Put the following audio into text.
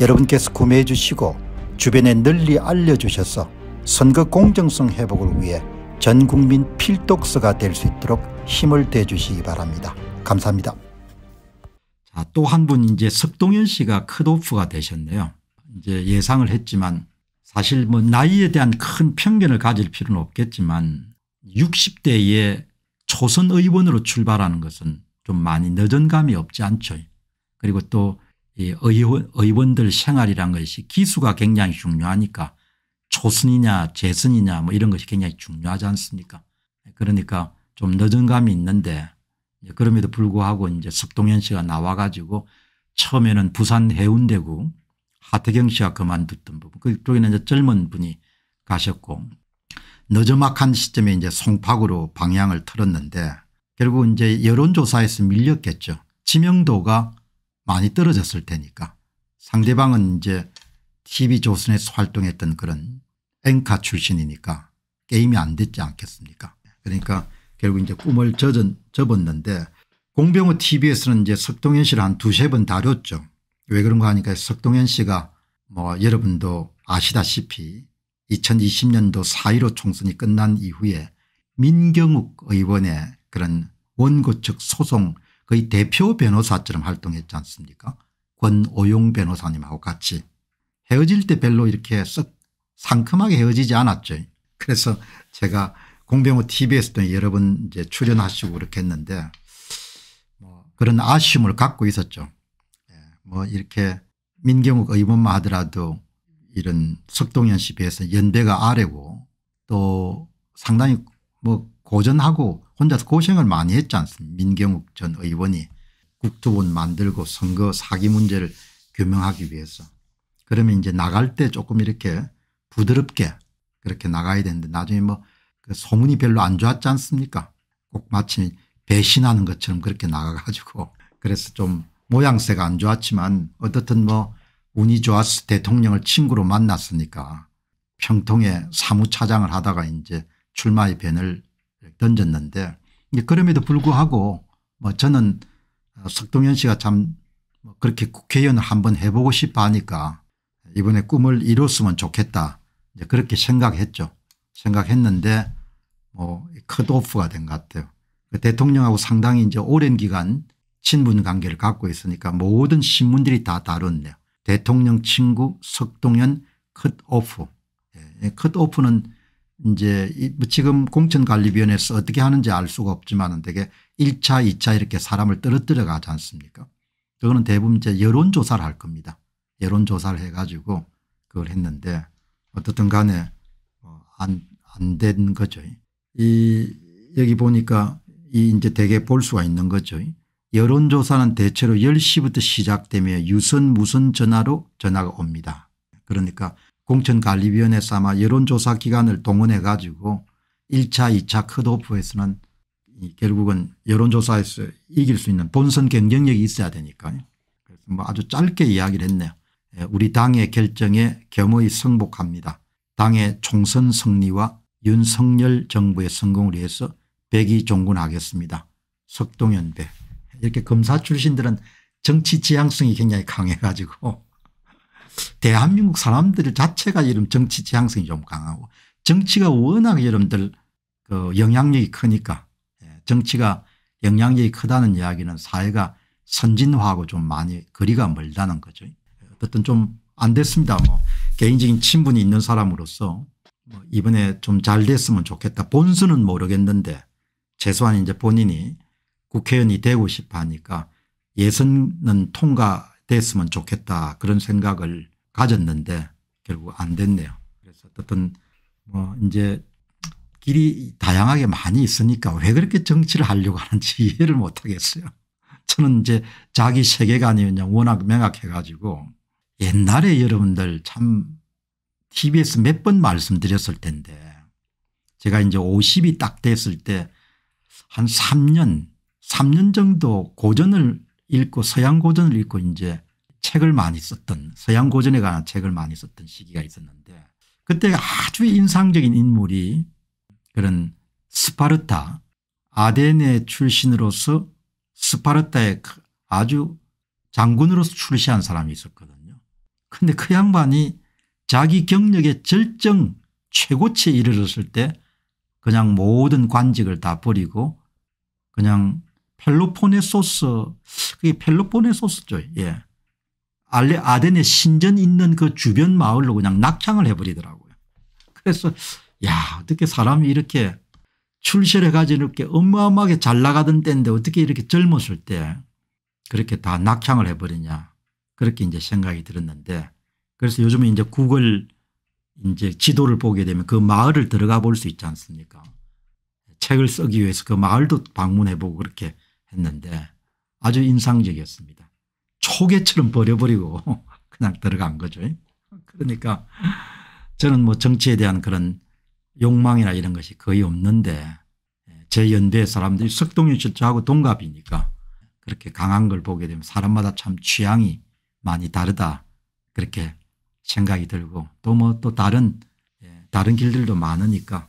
여러분께서 구매해 주시고 주변에 널리 알려주셔서 선거 공정성 회복을 위해 전국민 필독서가 될 수 있도록 힘을 대주시기 바랍니다. 감사합니다. 또 한 분 이제 석동현 씨가 컷오프가 되셨네요. 이제 예상을 했지만 사실 뭐 나이에 대한 큰 편견을 가질 필요는 없겠지만 60대에 초선 의원으로 출발하는 것은 좀 많이 늦은 감이 없지 않죠. 그리고 또이 의원, 의원들 생활이란 것이 기수가 굉장히 중요하니까 초순이냐 재순이냐 뭐 이런 것이 굉장히 중요하지 않습니까 그러니까 좀 늦은 감이 있는데 그럼에도 불구하고 이제 석동현 씨가 나와 가지고 처음에는 부산 해운대구 하태경 씨가 그만뒀던 부분 그쪽에는 이제 젊은 분이 가셨고 늦어막한 시점에 이제 송파구로 방향을 틀었는데 결국 이제 여론조사에서 밀렸겠죠. 지명도가 많이 떨어졌을 테니까 상대방은 이제 TV 조선에서 활동했던 그런 앵카 출신이니까 게임이 안 됐지 않겠습니까 그러니까 결국 이제 꿈을 젖은, 접었는데 공병호 TV에서는 이제 석동현 씨를 한 두세 번 다뤘죠. 왜 그런가 하니까 석동현 씨가 뭐 여러분도 아시다시피 2020년도 4.15 총선이 끝난 이후에 민경욱 의원의 그런 원고 측 소송 거의 대표 변호사처럼 활동했지 않습니까 권오용 변호사님하고 같이 헤어질 때 별로 이렇게 썩 상큼하게 헤어지지 않았죠. 그래서 제가 공병호 tv에서도 여러 번 이제 출연하시고 그렇게 했는데 뭐 그런 아쉬움을 갖고 있었죠. 예, 뭐 이렇게 민경욱 의원만 하더라도 이런 석동현 씨 비해서 연배가 아래고 또 상당히 뭐 고전하고 혼자서 고생을 많이 했지 않습니까 민경욱 전 의원이 국토본 만들고 선거 사기 문제를 규명하기 위해서 그러면 이제 나갈 때 조금 이렇게 부드럽게 그렇게 나가야 되는데 나중에 뭐그 소문이 별로 안 좋았지 않습니까 꼭 마치 배신하는 것처럼 그렇게 나가가지고 그래서 좀 모양새가 안 좋았지만 어떻든 뭐 운이 좋았어 대통령을 친구로 만났으니까 평통에 사무차장을 하다가 이제 출마의 변을 던졌는데 그럼에도 불구하고 뭐 저는 어, 석동현 씨가 참 뭐 그렇게 국회의원을 한번 해보고 싶어 하니까 이번에 꿈을 이뤘으면 좋겠다 이제 그렇게 생각했죠. 생각했는데 뭐 컷오프가 된 것 같아요. 그 대통령하고 상당히 이제 오랜 기간 친분 관계를 갖고 있으니까 모든 신문들이 다 다뤘네요. 대통령 친구 석동현 컷오프. 예, 컷오프는 이제 뭐 지금 공천관리위원회에서 어떻게 하는지 알 수가 없지만 되게 1차 2차 이렇게 사람을 떨어뜨려 가지 않습니까 그거는 대부분 이제 여론조사를 할 겁니다. 여론조사를 해가지고 그걸 했는데 어떻든 간에 뭐 안, 안 된 거죠. 이, 여기 보니까 이 이제 되게 볼 수가 있는 거죠. 여론조사는 대체로 10시부터 시작되며 유선 무선 전화로 전화가 옵니다. 그러니까 공천관리위원회에서 아마 여론조사 기간을 동원해 가지고 1차 2차 컷오프에서는 결국은 여론조사에서 이길 수 있는 본선 경쟁력이 있어야 되니까요. 그래서 뭐 아주 짧게 이야기를 했네요. 예, 우리 당의 결정에 겸허히 승복합니다. 당의 총선 승리와 윤석열 정부의 성공을 위해서 백이 종군하겠습니다. 석동연배 이렇게 검사 출신들은 정치 지향성이 굉장히 강해가지고 대한민국 사람들 자체가 이런 정치 지향성이 좀 강하고 정치가 워낙 여러분들 그 영향력이 크니까 예, 정치가 영향력이 크다는 이야기는 사회가 선진화하고 좀 많이 거리가 멀다는 거죠. 어쨌좀안 됐습니다. 뭐 개인적인 친분이 있는 사람으로서 뭐 이번에 좀 잘 됐으면 좋겠다. 본수는 모르겠는데 최소한 이제 본인이 국회의원이 되고 싶어 하니까 예선은 통과 됐으면 좋겠다 그런 생각을 가졌는데 결국 안 됐네요. 그래서 어쨌뭐 이제 길이 다양하게 많이 있으니까 왜 그렇게 정치를 하려고 하는지 이해를 못 하겠어요. 저는 이제 자기 세계관이 그냥 워낙 명확해 가지고 옛날에 여러분들 참 TBS 몇 번 말씀드렸을 텐데 제가 이제 50이 딱 됐을 때 한 3년 3년 정도 고전을 읽고 서양 고전을 읽고 이제 책을 많이 썼던 서양 고전에 관한 책을 많이 썼던 시기가 있었는데 그때 아주 인상적인 인물이 그런 스파르타 아덴의 출신으로서 스파르타의 그 아주 장군으로서 출시한 사람이 있었거든요. 근데 그 양반이 자기 경력의 절정 최고치에 이르렀을 때 그냥 모든 관직을 다 버리고 그냥 펠로폰네소스 그게 펠로폰네소스죠 예. 알레 아덴의 신전 있는 그 주변 마을로 그냥 낙향을 해버리더라고요. 그래서 야 어떻게 사람이 이렇게 출세해가지 이렇게 어마어마하게 잘 나가던 때인데 어떻게 이렇게 젊었을 때 그렇게 다 낙향을 해버리냐 그렇게 이제 생각이 들었는데 그래서 요즘에 이제 구글 이제 지도를 보게 되면 그 마을을 들어가 볼 수 있지 않습니까 책을 쓰기 위해서 그 마을도 방문해보고 그렇게 했는데 아주 인상적이었습니다. 초계처럼 버려버리고 그냥 들어간 거죠. 그러니까 저는 뭐 정치에 대한 그런 욕망이나 이런 것이 거의 없는데 예, 제 연배 사람들이 석동윤 씨하고 동갑이니까 그렇게 강한 걸 보게 되면 사람마다 참 취향이 많이 다르다 그렇게 생각이 들고 또 뭐또 뭐또 다른 예, 다른 길들도 많으니까